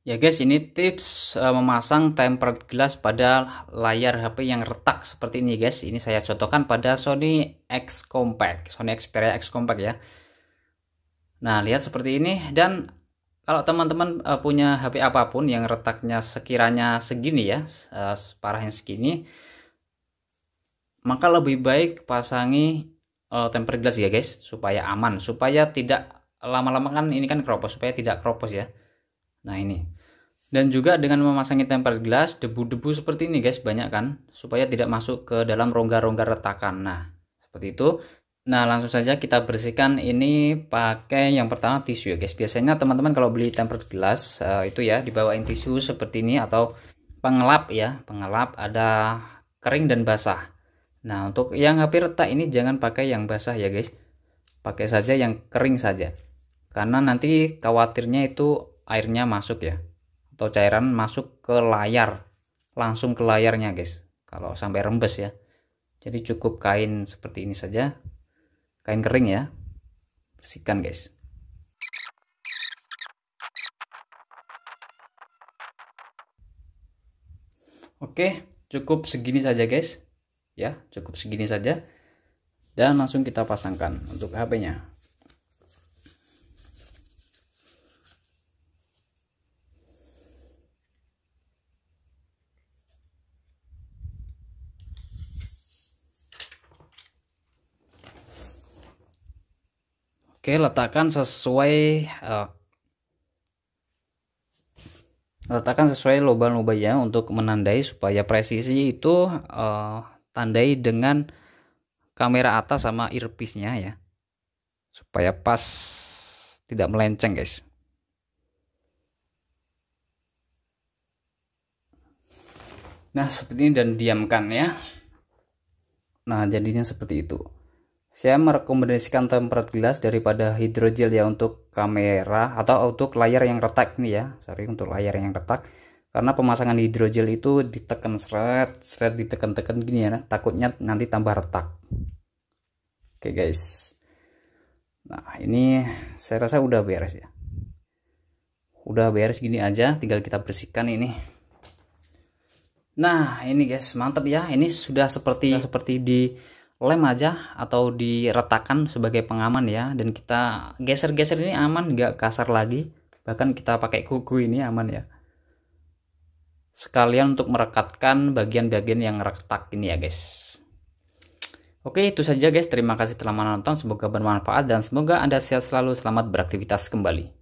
Ya guys, ini tips uh, memasang tempered glass pada layar HP yang retak seperti ini guys. Ini saya contohkan pada Sony X Compact, Sony Xperia X Compact ya. Nah, lihat seperti ini dan kalau teman-teman uh, punya HP apapun yang retaknya sekiranya segini ya, uh, e, yang segini, maka lebih baik pasangi uh, tempered glass ya guys, supaya aman, supaya tidak lama-lama kan ini kan keropos, supaya tidak keropos ya Nah ini. Dan juga dengan memasangi tempered glass, debu-debu seperti ini guys banyak kan, supaya tidak masuk ke dalam rongga-rongga retakan. Nah seperti itu. Nah langsung saja kita bersihkan ini pakai yang pertama tisu ya guys. Biasanya teman-teman kalau beli tempered glass uh, itu ya dibawain tisu seperti ini atau pengelap ya, pengelap ada kering dan basah. Nah untuk yang HP retak ini jangan pakai yang basah ya guys, pakai saja yang kering saja. Karena nanti khawatirnya itu airnya masuk ya atau cairan masuk ke layar langsung ke layarnya guys kalau sampai rembes ya jadi cukup kain seperti ini saja kain kering ya bersihkan guys Oke, cukup segini saja guys. Ya, cukup segini saja. Dan langsung kita pasangkan untuk HP-nya. Oke, letakkan sesuai uh, letakkan sesuai lubang lubangnya untuk menandai supaya presisi itu uh, tandai dengan kamera atas sama earpiece-nya ya. Supaya pas tidak melenceng, guys. Nah, seperti ini dan diamkan ya. Nah, jadinya seperti itu. Saya merekomendasikan tempered glass daripada hidrogel ya untuk kamera atau untuk layar yang retak nih ya. Sorry untuk layar yang retak. Karena pemasangan hidrogel itu ditekan seret, seret ditekan-tekan gini ya, takutnya nanti tambah retak. Oke okay guys. Nah, ini saya rasa udah beres ya. Udah beres gini aja, tinggal kita bersihkan ini. Nah, ini guys, mantap ya. Ini sudah seperti sudah seperti di lem aja atau diretakan sebagai pengaman ya dan kita geser-geser ini aman nggak kasar lagi bahkan kita pakai kuku ini aman ya sekalian untuk merekatkan bagian-bagian yang retak ini ya guys oke itu saja guys terima kasih telah menonton semoga bermanfaat dan semoga anda sehat selalu selamat beraktivitas kembali